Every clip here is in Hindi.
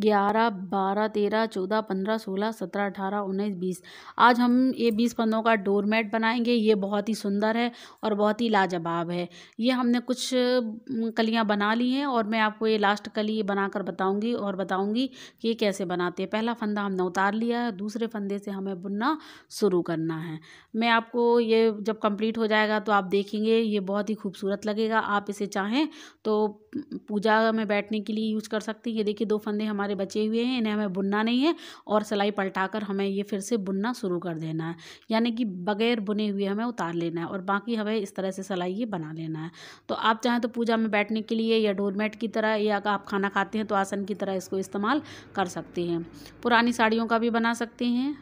ग्यारह बारह तेरह चौदह पंद्रह सोलह सत्रह अठारह उन्नीस बीस आज हम ये बीस पन्नों का डोरमेट बनाएंगे ये बहुत ही सुंदर है और बहुत ही लाजवाब है ये हमने कुछ कलियाँ बना ली हैं और मैं आपको ये लास्ट कली बनाकर बताऊँगी और बताऊँगी कि ये कैसे बनाते हैं पहला फंदा हमने उतार लिया है दूसरे फंदे से हमें बुनना शुरू करना है मैं आपको ये जब कम्प्लीट हो जाएगा तो आप देखेंगे ये बहुत ही खूबसूरत लगेगा आप इसे चाहें तो पूजा में बैठने के लिए यूज़ कर सकते हैं ये देखिए दो फंदे हमारे हमारे बचे हुए हैं इन्हें हमें बुनना नहीं है और सिलाई पलटा कर हमें ये फिर से बुनना शुरू कर देना है यानी कि बगैर बुने हुए हमें उतार लेना है और बाकी हमें इस तरह से सिलाई ये बना लेना है तो आप चाहें तो पूजा में बैठने के लिए या डोरमेट की तरह या अगर आप खाना खाते हैं तो आसन की तरह इसको इस्तेमाल कर सकते हैं पुरानी साड़ियों का भी बना सकते हैं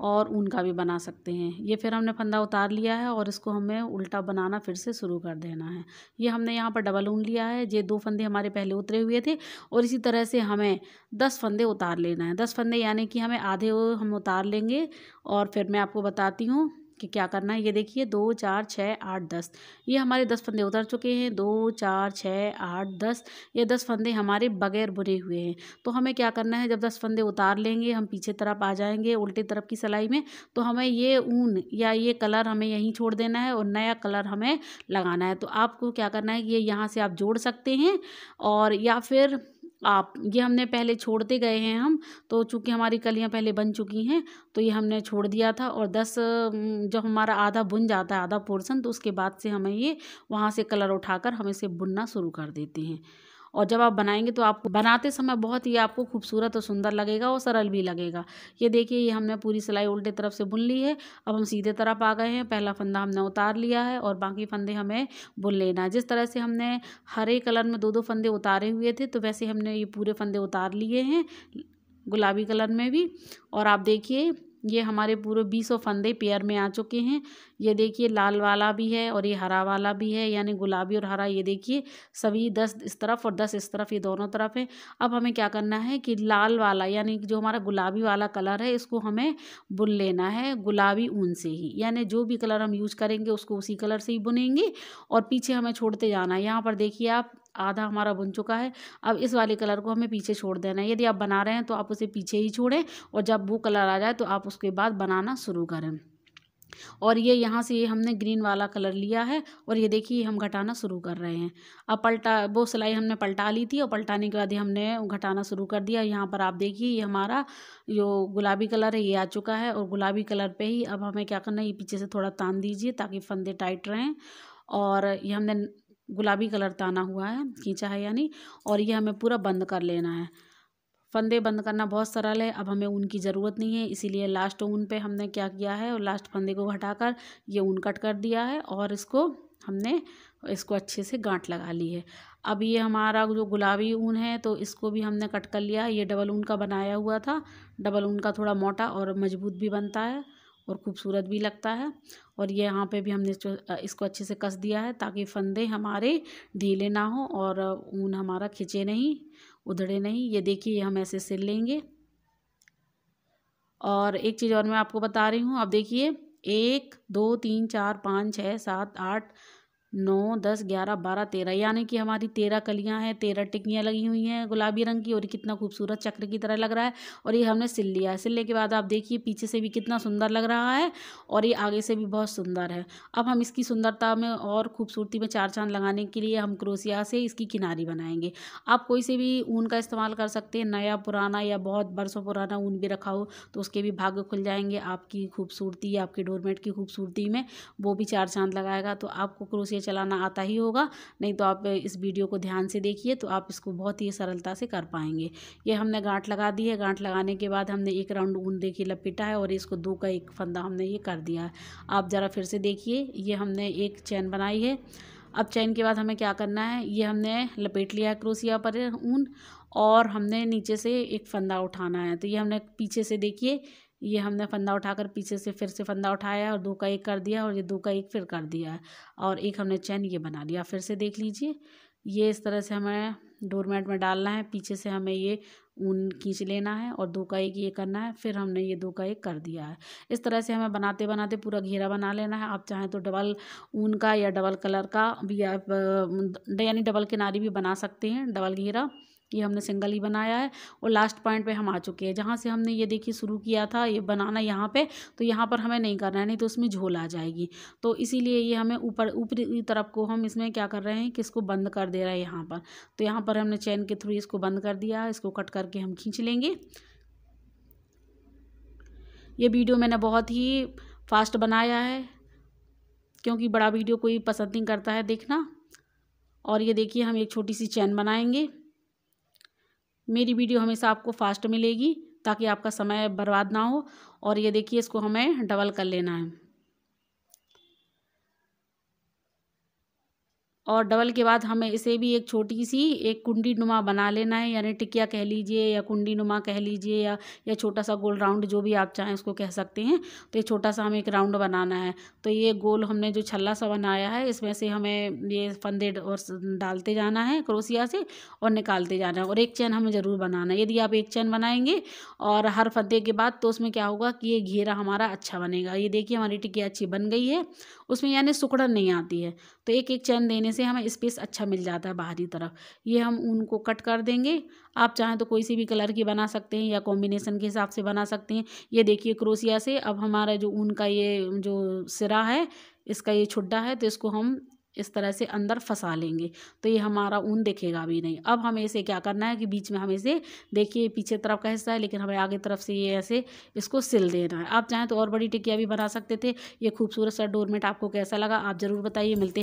और ऊन का भी बना सकते हैं ये फिर हमने फंदा उतार लिया है और इसको हमें उल्टा बनाना फिर से शुरू कर देना है ये हमने यहाँ पर डबल ऊन लिया है ये दो फंदे हमारे पहले उतरे हुए थे और इसी तरह से हमें दस फंदे उतार लेना है दस फंदे यानी कि हमें आधे हम उतार लेंगे और फिर मैं आपको बताती हूँ कि क्या करना है ये देखिए दो चार छः आठ दस ये हमारे दस फंदे उतर चुके हैं दो चार छः आठ दस ये दस फंदे हमारे बगैर बुने हुए हैं तो हमें क्या करना है जब दस फंदे उतार लेंगे हम पीछे तरफ आ जाएंगे उल्टे तरफ की सिलाई में तो हमें ये ऊन या ये कलर हमें यहीं छोड़ देना है और नया कलर हमें लगाना है तो आपको क्या करना है ये यहाँ से आप जोड़ सकते हैं और या फिर आप ये हमने पहले छोड़ते गए हैं हम तो चूँकि हमारी कलियाँ पहले बन चुकी हैं तो ये हमने छोड़ दिया था और दस जब हमारा आधा बुन जाता है आधा पोर्सन तो उसके बाद से हमें ये वहाँ से कलर उठाकर हम इसे बुनना शुरू कर देते हैं और जब आप बनाएंगे तो आप बनाते समय बहुत ही आपको खूबसूरत और सुंदर लगेगा और सरल भी लगेगा ये देखिए ये हमने पूरी सिलाई उल्टे तरफ से बुन ली है अब हम सीधे तरफ आ गए हैं पहला फंदा हमने उतार लिया है और बाकी फंदे हमें बुन लेना है जिस तरह से हमने हरे कलर में दो दो फंदे उतारे हुए थे तो वैसे हमने ये पूरे फंदे उतार लिए हैं गुलाबी कलर में भी और आप देखिए ये हमारे पूरे बीसों फंदे पेयर में आ चुके हैं ये देखिए लाल वाला भी है और ये हरा वाला भी है यानी गुलाबी और हरा ये देखिए सभी दस इस तरफ और दस इस तरफ ये दोनों तरफ है अब हमें क्या करना है कि लाल वाला यानी जो हमारा गुलाबी वाला कलर है इसको हमें बुन लेना है गुलाबी ऊन से ही यानी जो भी कलर हम यूज करेंगे उसको उसी कलर से ही बुनेंगे और पीछे हमें छोड़ते जाना है यहाँ पर देखिए आप आधा हमारा बुन चुका है अब इस वाले कलर को हमें पीछे छोड़ देना है यदि आप बना रहे हैं तो आप उसे पीछे ही छोड़ें और जब वो कलर आ जाए तो आप उसके बाद बनाना शुरू करें और ये यहाँ से ये हमने ग्रीन वाला कलर लिया है और ये देखिए हम घटाना शुरू कर रहे हैं अब पलटा वो सिलाई हमने पलटा ली थी और पलटाने के बाद ही हमने घटाना शुरू कर दिया यहाँ पर आप देखिए ये हमारा जो गुलाबी कलर है ये आ चुका है और गुलाबी कलर पे ही अब हमें क्या करना है ये पीछे से थोड़ा तान दीजिए ताकि फंदे टाइट रहें और ये हमने गुलाबी कलर ताना हुआ है खींचा है यानी और ये हमें पूरा बंद कर लेना है फंदे बंद करना बहुत सरल है अब हमें ऊन की ज़रूरत नहीं है इसीलिए लास्ट ऊन पे हमने क्या किया है और लास्ट फंदे को घटाकर ये ऊन कट कर दिया है और इसको हमने इसको अच्छे से गांठ लगा ली है अब ये हमारा जो गुलाबी ऊन है तो इसको भी हमने कट कर लिया है ये डबल ऊन का बनाया हुआ था डबल ऊन का थोड़ा मोटा और मजबूत भी बनता है और खूबसूरत भी लगता है और ये यहाँ पे भी हमने इसको अच्छे से कस दिया है ताकि फंदे हमारे ढीले ना हो और ऊन हमारा खिंचे नहीं उधड़े नहीं ये देखिए हम ऐसे सिल लेंगे और एक चीज़ और मैं आपको बता रही हूँ आप देखिए एक दो तीन चार पाँच छः सात आठ नौ दस ग्यारह बारह तेरह यानी कि हमारी तेरह कलियां हैं तेरह टिकियां लगी हुई हैं गुलाबी रंग की और कितना खूबसूरत चक्र की तरह लग रहा है और ये हमने सिल लिया है सिलने के बाद आप देखिए पीछे से भी कितना सुंदर लग रहा है और ये आगे से भी बहुत सुंदर है अब हम इसकी सुंदरता में और खूबसूरती में चार चांद लगाने के लिए हम क्रोसिया से इसकी किनारी बनाएंगे आप कोई से भी ऊन का इस्तेमाल कर सकते हैं नया पुराना या बहुत बरसों पुराना ऊन भी रखा हो तो उसके भी भाग्य खुल जाएंगे आपकी खूबसूरती आपके डोरमेट की खूबसूरती में वो भी चार चांद लगाएगा तो आपको क्रोसिया चलाना आता ही होगा नहीं तो आप इस वीडियो को ध्यान से देखिए तो आप इसको बहुत ही सरलता से कर पाएंगे ये हमने गांठ लगा दी है गांठ लगाने के बाद हमने एक राउंड ऊन देखिए लपेटा है और इसको दो का एक फंदा हमने ये कर दिया है आप ज़रा फिर से देखिए ये हमने एक चैन बनाई है अब चैन के बाद हमें क्या करना है ये हमने लपेट लिया है क्रोसिया पर ऊन और हमने नीचे से एक फंदा उठाना है तो ये हमने पीछे से देखिए ये हमने फंदा उठाकर पीछे से फिर से फंदा उठाया और दो का एक कर दिया और ये दो का एक फिर कर दिया और एक हमने चैन ये बना लिया फिर से देख लीजिए ये इस तरह से हमें डोरमेट में डालना है पीछे से हमें ये ऊन खींच लेना है और दो का एक ये करना है फिर हमने ये दो का एक कर दिया है इस तरह से हमें बनाते बनाते पूरा घेरा बना लेना है आप चाहें तो डबल ऊन का या डबल कलर का भी आप यानी डबल किनारी भी बना सकते हैं डबल घेरा ये हमने सिंगल ही बनाया है और लास्ट पॉइंट पे हम आ चुके हैं जहाँ से हमने ये देखिए शुरू किया था ये बनाना यहाँ पे तो यहाँ पर हमें नहीं करना है नहीं तो उसमें झोल आ जाएगी तो इसीलिए ये हमें ऊपर ऊपरी तरफ को हम इसमें क्या कर रहे हैं कि इसको बंद कर दे रहा है यहाँ पर तो यहाँ पर हमने चैन के थ्रू इसको बंद कर दिया इसको कट करके हम खींच लेंगे ये वीडियो मैंने बहुत ही फास्ट बनाया है क्योंकि बड़ा वीडियो कोई पसंद नहीं करता है देखना और ये देखिए हम एक छोटी सी चैन बनाएंगे मेरी वीडियो हमेशा आपको फास्ट मिलेगी ताकि आपका समय बर्बाद ना हो और ये देखिए इसको हमें डबल कर लेना है और डबल के बाद हमें इसे भी एक छोटी सी एक कुंडी नुमा बना लेना है यानी टिकिया कह लीजिए या कुंडी नुमा कह लीजिए या या छोटा सा गोल राउंड जो भी आप चाहें उसको कह सकते हैं तो ये छोटा सा हमें एक राउंड बनाना है तो ये गोल हमने जो छल्ला सा बनाया है इसमें से हमें ये फंदे और डालते जाना है क्रोसिया से और निकालते जाना है और एक चैन हमें ज़रूर बनाना है यदि आप एक चैन बनाएंगे और हर फंदे के बाद तो उसमें क्या होगा कि ये घेरा हमारा अच्छा बनेगा ये देखिए हमारी टिकिया अच्छी बन गई है उसमें यानी सुकड़न नहीं आती है तो एक एक चैन देने से हमें स्पेस अच्छा मिल जाता है बाहरी तरफ ये हम ऊन को कट कर देंगे आप चाहें तो कोई सी भी कलर की बना सकते हैं या कॉम्बिनेसन के हिसाब से बना सकते हैं ये देखिए क्रोसिया से अब हमारा जो ऊन का ये जो सिरा है इसका ये छुड्डा है तो इसको हम इस तरह से अंदर फंसा लेंगे तो ये हमारा ऊन दिखेगा भी नहीं अब हमें इसे क्या करना है कि बीच में हमें इसे देखिए पीछे तरफ का हिस्सा है लेकिन हमें आगे तरफ से ये ऐसे इसको सिल देना है आप चाहें तो और बड़ी टिकिया भी बना सकते थे ये खूबसूरत सा डोरमेट आपको कैसा लगा आप ज़रूर बताइए मिलते हैं